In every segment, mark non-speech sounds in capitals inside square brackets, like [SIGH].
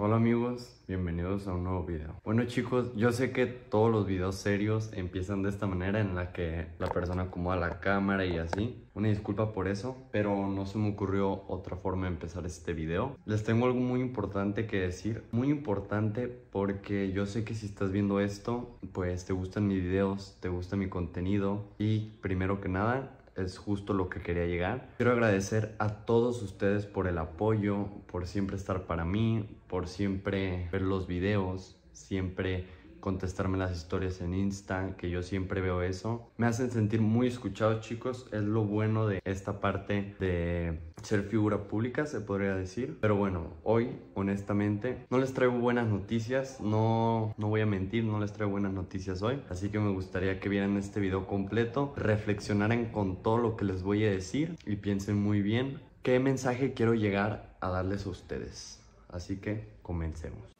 Hola amigos, bienvenidos a un nuevo video. Bueno chicos, yo sé que todos los videos serios empiezan de esta manera en la que la persona acomoda la cámara y así. Una disculpa por eso, pero no se me ocurrió otra forma de empezar este video. Les tengo algo muy importante que decir, muy importante porque yo sé que si estás viendo esto, pues te gustan mis videos, te gusta mi contenido y primero que nada es justo lo que quería llegar. Quiero agradecer a todos ustedes por el apoyo, por siempre estar para mí, por siempre ver los videos, siempre contestarme las historias en Insta, que yo siempre veo eso. Me hacen sentir muy escuchado chicos. Es lo bueno de esta parte de ser figura pública, se podría decir. Pero bueno, hoy, honestamente, no les traigo buenas noticias. No, no voy a mentir, no les traigo buenas noticias hoy. Así que me gustaría que vieran este video completo, reflexionaran con todo lo que les voy a decir y piensen muy bien qué mensaje quiero llegar a darles a ustedes. Así que comencemos.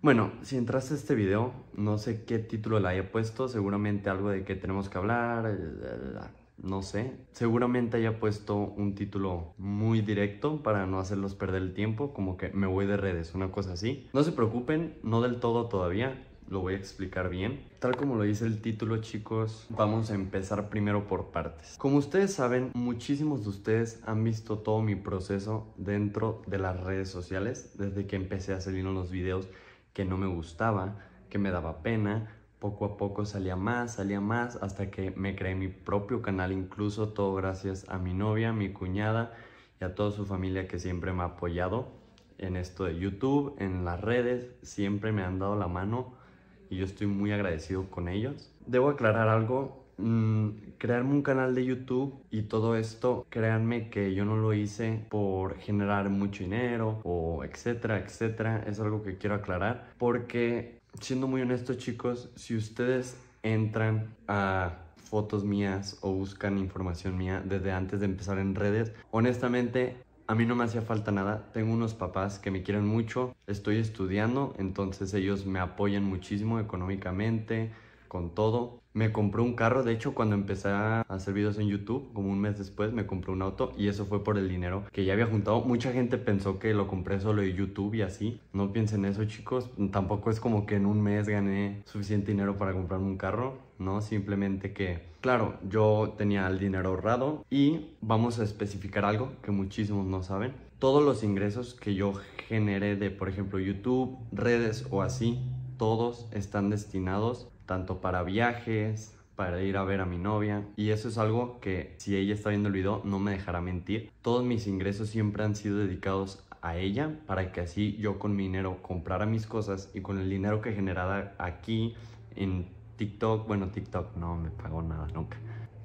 Bueno, si entraste a este video, no sé qué título le haya puesto, seguramente algo de que tenemos que hablar, eh, eh, no sé. Seguramente haya puesto un título muy directo para no hacerlos perder el tiempo, como que me voy de redes, una cosa así. No se preocupen, no del todo todavía, lo voy a explicar bien. Tal como lo dice el título, chicos, vamos a empezar primero por partes. Como ustedes saben, muchísimos de ustedes han visto todo mi proceso dentro de las redes sociales, desde que empecé a hacer unos videos que no me gustaba, que me daba pena, poco a poco salía más, salía más, hasta que me creé mi propio canal, incluso todo gracias a mi novia, mi cuñada y a toda su familia que siempre me ha apoyado en esto de YouTube, en las redes, siempre me han dado la mano y yo estoy muy agradecido con ellos. Debo aclarar algo, mm, crearme un canal de YouTube y todo esto, créanme que yo no lo hice por generar mucho dinero o etcétera, etcétera. Es algo que quiero aclarar porque, siendo muy honestos chicos, si ustedes entran a fotos mías o buscan información mía desde antes de empezar en redes, honestamente a mí no me hacía falta nada, tengo unos papás que me quieren mucho, estoy estudiando, entonces ellos me apoyan muchísimo económicamente, con todo. Me compró un carro, de hecho cuando empecé a hacer videos en YouTube, como un mes después, me compró un auto y eso fue por el dinero que ya había juntado. Mucha gente pensó que lo compré solo de YouTube y así. No piensen eso chicos, tampoco es como que en un mes gané suficiente dinero para comprarme un carro. ¿no? Simplemente que, claro, yo tenía el dinero ahorrado y vamos a especificar algo que muchísimos no saben. Todos los ingresos que yo generé de, por ejemplo, YouTube, redes o así, todos están destinados tanto para viajes, para ir a ver a mi novia. Y eso es algo que si ella está viendo el video no me dejará mentir. Todos mis ingresos siempre han sido dedicados a ella para que así yo con mi dinero comprara mis cosas y con el dinero que generaba aquí en TikTok, bueno TikTok no me pagó nada nunca.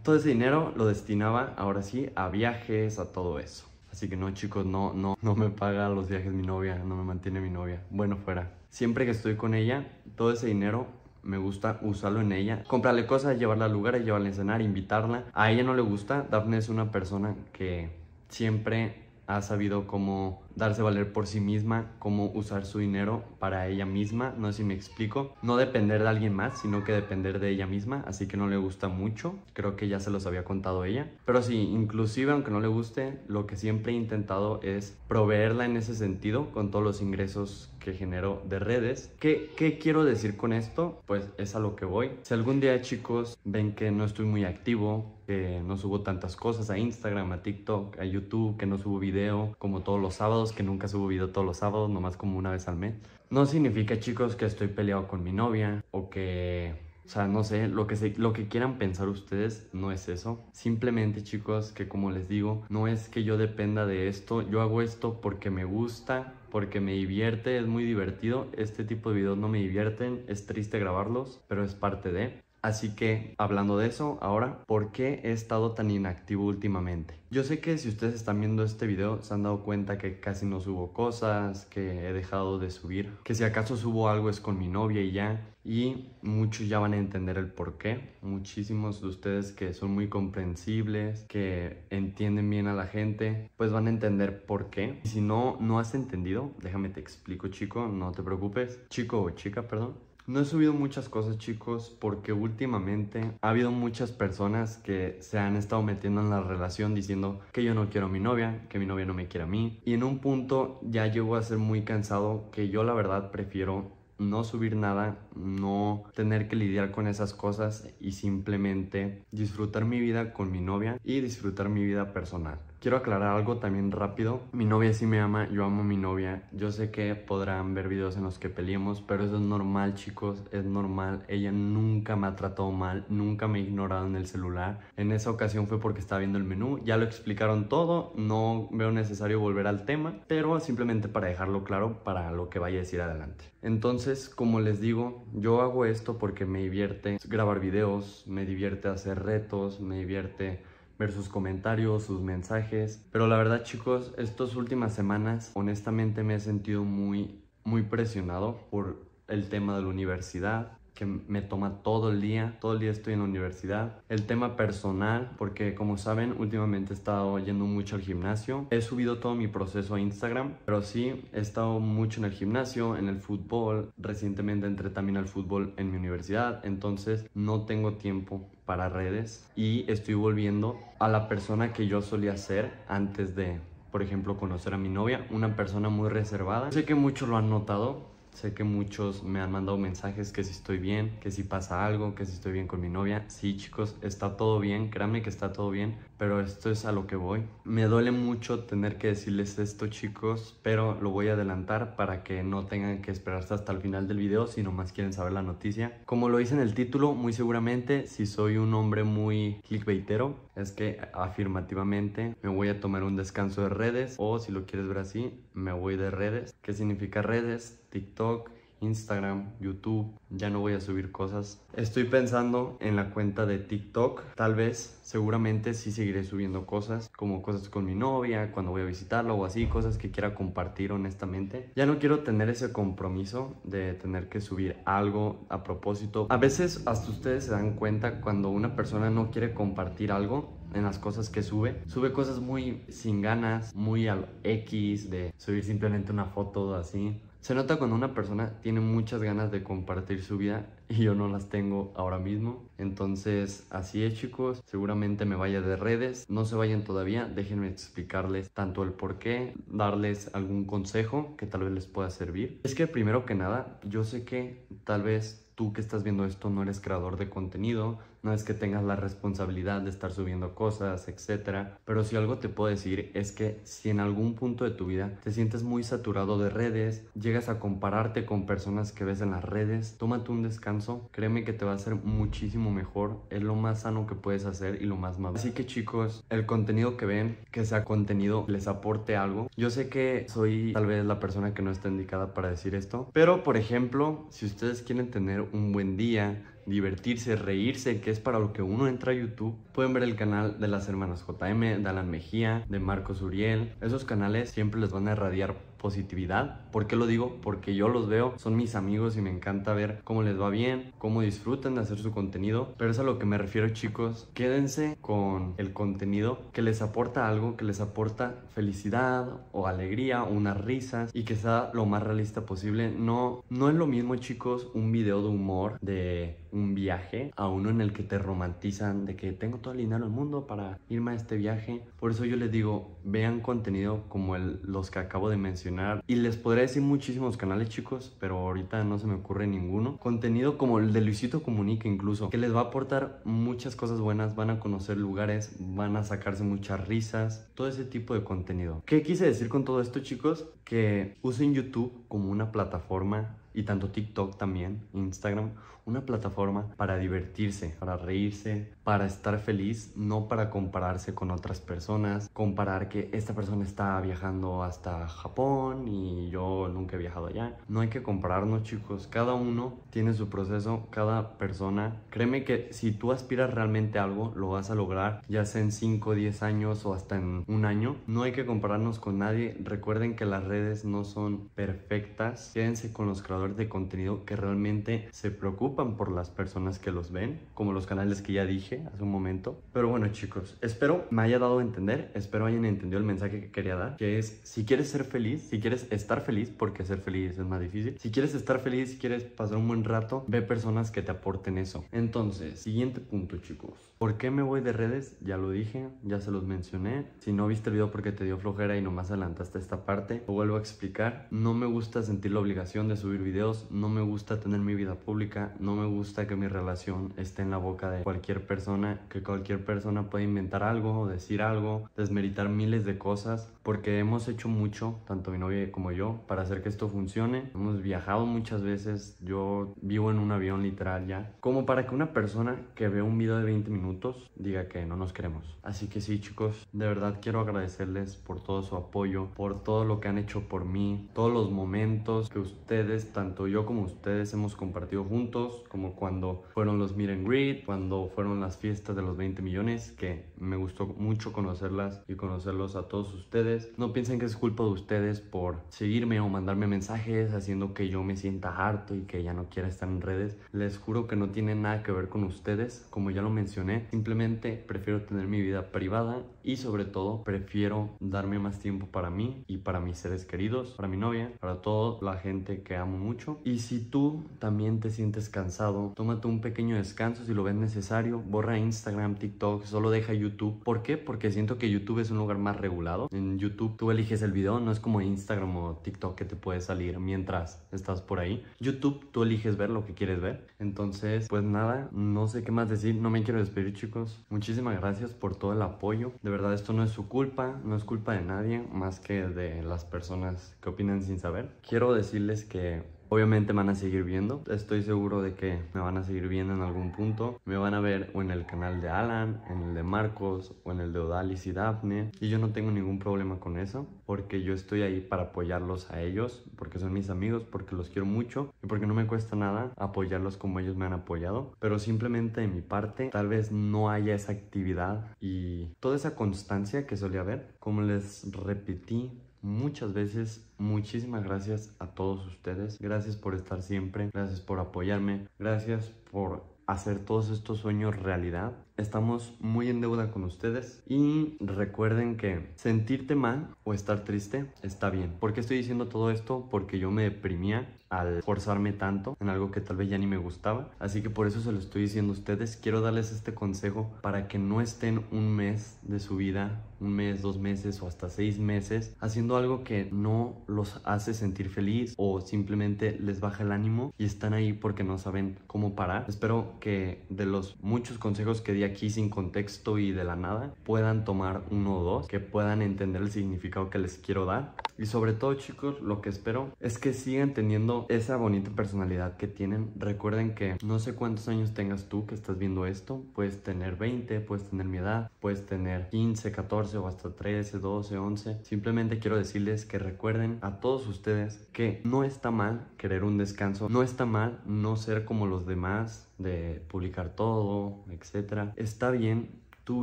Todo ese dinero lo destinaba ahora sí a viajes, a todo eso. Así que no chicos, no, no, no me paga los viajes mi novia, no me mantiene mi novia. Bueno, fuera. Siempre que estoy con ella, todo ese dinero me gusta usarlo en ella, comprarle cosas, llevarla a lugares, llevarla a cenar, invitarla. A ella no le gusta, Daphne es una persona que siempre ha sabido cómo darse valer por sí misma, cómo usar su dinero para ella misma, no sé si me explico, no depender de alguien más, sino que depender de ella misma, así que no le gusta mucho, creo que ya se los había contado ella, pero sí, inclusive aunque no le guste, lo que siempre he intentado es proveerla en ese sentido con todos los ingresos que genero de redes. ¿Qué, ¿Qué quiero decir con esto? Pues es a lo que voy. Si algún día chicos ven que no estoy muy activo, que no subo tantas cosas a Instagram, a TikTok, a YouTube, que no subo video como todos los sábados, que nunca subo video todos los sábados, nomás como una vez al mes. No significa chicos que estoy peleado con mi novia o que o sea, no sé, lo que, lo que quieran pensar ustedes no es eso. Simplemente chicos, que como les digo, no es que yo dependa de esto. Yo hago esto porque me gusta, porque me divierte, es muy divertido. Este tipo de videos no me divierten, es triste grabarlos, pero es parte de. Así que, hablando de eso, ahora, ¿por qué he estado tan inactivo últimamente? Yo sé que si ustedes están viendo este video, se han dado cuenta que casi no subo cosas, que he dejado de subir, que si acaso subo algo es con mi novia y ya, y muchos ya van a entender el por qué. Muchísimos de ustedes que son muy comprensibles, que entienden bien a la gente, pues van a entender por qué. Y si no, no has entendido, déjame te explico, chico, no te preocupes. Chico o chica, perdón. No he subido muchas cosas chicos porque últimamente ha habido muchas personas que se han estado metiendo en la relación diciendo que yo no quiero a mi novia, que mi novia no me quiere a mí y en un punto ya llego a ser muy cansado que yo la verdad prefiero no subir nada, no tener que lidiar con esas cosas y simplemente disfrutar mi vida con mi novia y disfrutar mi vida personal. Quiero aclarar algo también rápido. Mi novia sí me ama, yo amo a mi novia. Yo sé que podrán ver videos en los que peleemos, pero eso es normal, chicos, es normal. Ella nunca me ha tratado mal, nunca me ha ignorado en el celular. En esa ocasión fue porque estaba viendo el menú, ya lo explicaron todo, no veo necesario volver al tema, pero simplemente para dejarlo claro para lo que vaya a decir adelante. Entonces, como les digo, yo hago esto porque me divierte grabar videos, me divierte hacer retos, me divierte ver sus comentarios, sus mensajes. Pero la verdad chicos, estas últimas semanas honestamente me he sentido muy, muy presionado por el tema de la universidad, que me toma todo el día, todo el día estoy en la universidad. El tema personal, porque como saben, últimamente he estado yendo mucho al gimnasio. He subido todo mi proceso a Instagram, pero sí, he estado mucho en el gimnasio, en el fútbol. Recientemente entré también al fútbol en mi universidad, entonces no tengo tiempo para redes y estoy volviendo a la persona que yo solía ser antes de, por ejemplo, conocer a mi novia, una persona muy reservada. Sé que muchos lo han notado, Sé que muchos me han mandado mensajes que si estoy bien, que si pasa algo, que si estoy bien con mi novia. Sí, chicos, está todo bien, créanme que está todo bien pero esto es a lo que voy. Me duele mucho tener que decirles esto chicos, pero lo voy a adelantar para que no tengan que esperarse hasta el final del video si no más quieren saber la noticia. Como lo hice en el título, muy seguramente si soy un hombre muy clickbaitero, es que afirmativamente me voy a tomar un descanso de redes o si lo quieres ver así, me voy de redes. ¿Qué significa redes? TikTok, Instagram, YouTube. Ya no voy a subir cosas. Estoy pensando en la cuenta de TikTok. Tal vez, seguramente sí seguiré subiendo cosas, como cosas con mi novia, cuando voy a visitarla o así, cosas que quiera compartir honestamente. Ya no quiero tener ese compromiso de tener que subir algo a propósito. A veces hasta ustedes se dan cuenta cuando una persona no quiere compartir algo en las cosas que sube. Sube cosas muy sin ganas, muy al X de subir simplemente una foto así. Se nota cuando una persona tiene muchas ganas de compartir su vida [LAUGHS] y yo no las tengo ahora mismo. Entonces, así es chicos, seguramente me vaya de redes, no se vayan todavía, déjenme explicarles tanto el por qué, darles algún consejo que tal vez les pueda servir. Es que primero que nada, yo sé que tal vez tú que estás viendo esto no eres creador de contenido, no es que tengas la responsabilidad de estar subiendo cosas, etcétera, pero si algo te puedo decir es que si en algún punto de tu vida te sientes muy saturado de redes, llegas a compararte con personas que ves en las redes, tómate un descanso créeme que te va a hacer muchísimo mejor. Es lo más sano que puedes hacer y lo más malo. Así que chicos, el contenido que ven, que sea contenido, les aporte algo. Yo sé que soy tal vez la persona que no está indicada para decir esto, pero por ejemplo, si ustedes quieren tener un buen día, divertirse, reírse, que es para lo que uno entra a YouTube, pueden ver el canal de las hermanas JM, de Alan Mejía, de Marcos Uriel. Esos canales siempre les van a irradiar positividad. ¿Por qué lo digo? Porque yo los veo, son mis amigos y me encanta ver cómo les va bien, cómo disfrutan de hacer su contenido. Pero es a lo que me refiero chicos. Quédense con el contenido que les aporta algo, que les aporta felicidad o alegría, unas risas y que sea lo más realista posible. No, no es lo mismo chicos un video de humor de un viaje a uno en el que te romantizan de que tengo todo el dinero del mundo para irme a este viaje. Por eso yo les digo, vean contenido como los que acabo de mencionar. Y les podría decir muchísimos canales chicos, pero ahorita no se me ocurre ninguno. Contenido como el de Luisito Comunica incluso, que les va a aportar muchas cosas buenas, van a conocer lugares, van a sacarse muchas risas, todo ese tipo de contenido. ¿Qué quise decir con todo esto chicos? Que usen YouTube como una plataforma y tanto TikTok también, Instagram, una plataforma para divertirse, para reírse, para estar feliz, no para compararse con otras personas, comparar que esta persona está viajando hasta Japón y yo nunca he viajado allá. No hay que compararnos chicos, cada uno tiene su proceso, cada persona. Créeme que si tú aspiras realmente a algo, lo vas a lograr, ya sea en 5, 10 años o hasta en un año. No hay que compararnos con nadie, recuerden que las redes no son perfectas, quédense con los creadores de contenido que realmente se preocupan por las personas que los ven, como los canales que ya dije hace un momento. Pero bueno chicos, espero me haya dado a entender, espero hayan entendido el mensaje que quería dar, que es si quieres ser feliz, si quieres estar feliz, porque ser feliz es más difícil, si quieres estar feliz, si quieres pasar un buen rato, ve personas que te aporten eso. Entonces, siguiente punto chicos. ¿Por qué me voy de redes? Ya lo dije, ya se los mencioné. Si no viste el video porque te dio flojera y nomás adelantaste esta parte, lo vuelvo a explicar. No me gusta sentir la obligación de subir videos, no me gusta tener mi vida pública, no me gusta que mi relación esté en la boca de cualquier persona, que cualquier persona pueda inventar algo, decir algo, desmeritar miles de cosas, porque hemos hecho mucho, tanto mi novia como yo, para hacer que esto funcione. Hemos viajado muchas veces, yo vivo en un avión literal ya, como para que una persona que vea un video de 20 minutos diga que no nos queremos. Así que sí, chicos, de verdad quiero agradecerles por todo su apoyo, por todo lo que han hecho por mí, todos los momentos que ustedes, tanto yo como ustedes, hemos compartido juntos, como cuando fueron los Meet and cuando fueron las fiestas de los 20 millones, que me gustó mucho conocerlas y conocerlos a todos ustedes. No piensen que es culpa de ustedes por seguirme o mandarme mensajes haciendo que yo me sienta harto y que ya no quiera estar en redes. Les juro que no tiene nada que ver con ustedes, como ya lo mencioné Simplemente prefiero tener mi vida privada y sobre todo prefiero darme más tiempo para mí y para mis seres queridos, para mi novia, para toda la gente que amo mucho. Y si tú también te sientes cansado, tómate un pequeño descanso si lo ves necesario, borra Instagram, TikTok, solo deja YouTube. ¿Por qué? Porque siento que YouTube es un lugar más regulado. En YouTube tú eliges el video, no es como Instagram o TikTok que te puede salir mientras estás por ahí. YouTube tú eliges ver lo que quieres ver. Entonces, pues nada, no sé qué más decir, no me quiero despedir chicos. Muchísimas gracias por todo el apoyo. De verdad esto no es su culpa, no es culpa de nadie más que de las personas que opinan sin saber. Quiero decirles que Obviamente van a seguir viendo. Estoy seguro de que me van a seguir viendo en algún punto. Me van a ver o en el canal de Alan, en el de Marcos o en el de Odalis y Daphne. Y yo no tengo ningún problema con eso porque yo estoy ahí para apoyarlos a ellos, porque son mis amigos, porque los quiero mucho y porque no me cuesta nada apoyarlos como ellos me han apoyado. Pero simplemente de mi parte, tal vez no haya esa actividad y toda esa constancia que solía haber. Como les repetí muchas veces. Muchísimas gracias a todos ustedes. Gracias por estar siempre. Gracias por apoyarme. Gracias por hacer todos estos sueños realidad. Estamos muy en deuda con ustedes y recuerden que sentirte mal o estar triste está bien. ¿Por qué estoy diciendo todo esto? Porque yo me deprimía al forzarme tanto en algo que tal vez ya ni me gustaba. Así que por eso se lo estoy diciendo a ustedes. Quiero darles este consejo para que no estén un mes de su vida, un mes, dos meses o hasta seis meses haciendo algo que no los hace sentir feliz o simplemente les baja el ánimo y están ahí porque no saben cómo parar. Espero que de los muchos consejos que di aquí sin contexto y de la nada, puedan tomar uno o dos, que puedan entender el significado que les quiero dar. Y sobre todo chicos, lo que espero es que sigan teniendo esa bonita personalidad que tienen. Recuerden que no sé cuántos años tengas tú que estás viendo esto, puedes tener 20, puedes tener mi edad, puedes tener 15, 14 o hasta 13, 12, 11. Simplemente quiero decirles que recuerden a todos ustedes que no está mal querer un descanso, no está mal no ser como los demás, de publicar todo, etc. Está bien, tú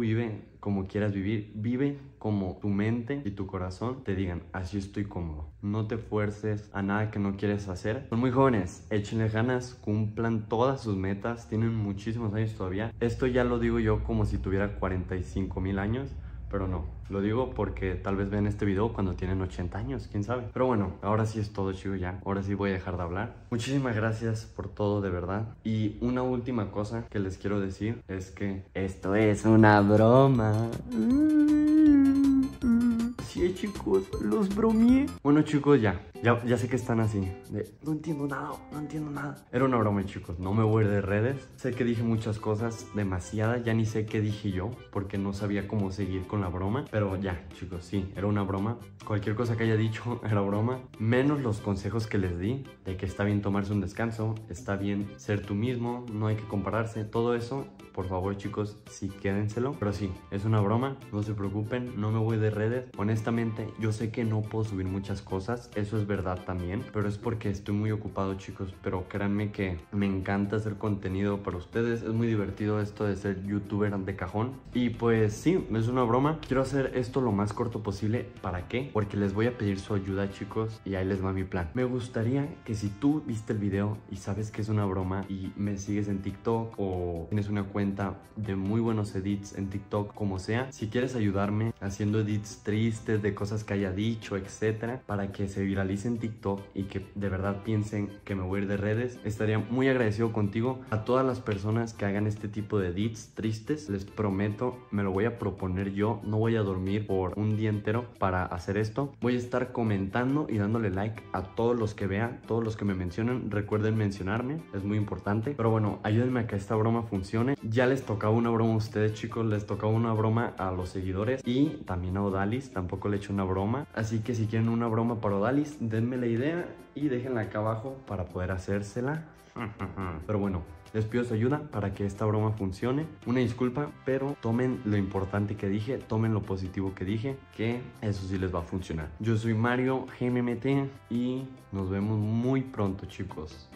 vive como quieras vivir, vive como tu mente y tu corazón te digan, así estoy cómodo. No te fuerces a nada que no quieres hacer. Son muy jóvenes, échenle ganas, cumplan todas sus metas, tienen muchísimos años todavía. Esto ya lo digo yo como si tuviera 45 mil años pero no. Lo digo porque tal vez vean este video cuando tienen 80 años, quién sabe. Pero bueno, ahora sí es todo chido ya. Ahora sí voy a dejar de hablar. Muchísimas gracias por todo, de verdad. Y una última cosa que les quiero decir es que esto es una broma. Mm chicos. Los bromeé. Bueno, chicos, ya. Ya, ya sé que están así. no entiendo nada, no entiendo nada. Era una broma, chicos. No me voy de redes. Sé que dije muchas cosas demasiadas. Ya ni sé qué dije yo porque no sabía cómo seguir con la broma. Pero ya, chicos, sí, era una broma. Cualquier cosa que haya dicho [LAUGHS] era broma. Menos los consejos que les di de que está bien tomarse un descanso, está bien ser tú mismo, no hay que compararse. Todo eso, por favor, chicos, sí, quédenselo. Pero sí, es una broma. No se preocupen, no me voy de redes. Honestamente, yo sé que no puedo subir muchas cosas, eso es verdad también, pero es porque estoy muy ocupado chicos, pero créanme que me encanta hacer contenido para ustedes, es muy divertido esto de ser youtuber de cajón y pues sí, es una broma, quiero hacer esto lo más corto posible, ¿para qué? Porque les voy a pedir su ayuda chicos y ahí les va mi plan. Me gustaría que si tú viste el video y sabes que es una broma y me sigues en TikTok o tienes una cuenta de muy buenos edits en TikTok como sea, si quieres ayudarme haciendo edits tristes, de cosas que haya dicho, etcétera, para que se viralice en TikTok y que de verdad piensen que me voy a ir de redes. Estaría muy agradecido contigo a todas las personas que hagan este tipo de edits tristes. Les prometo, me lo voy a proponer yo. No voy a dormir por un día entero para hacer esto. Voy a estar comentando y dándole like a todos los que vean, todos los que me mencionen. Recuerden mencionarme, es muy importante. Pero bueno, ayúdenme a que esta broma funcione. Ya les tocaba una broma a ustedes, chicos. Les tocaba una broma a los seguidores y también a Odalis. Tampoco le hecho una broma. Así que si quieren una broma para Odalis, denme la idea y déjenla acá abajo para poder hacérsela. [LAUGHS] Pero bueno, les pido su ayuda para que esta broma funcione. Una disculpa, pero tomen lo importante que dije, tomen lo positivo que dije, que eso sí les va a funcionar. Yo soy Mario GMMT y nos vemos muy pronto, chicos.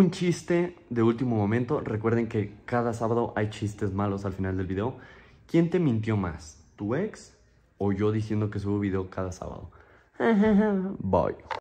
un chiste de último momento. Recuerden que cada sábado hay chistes malos al final del video. ¿Quién te mintió más? ¿Tu ex o yo diciendo que subo video cada sábado? [LAUGHS] Bye.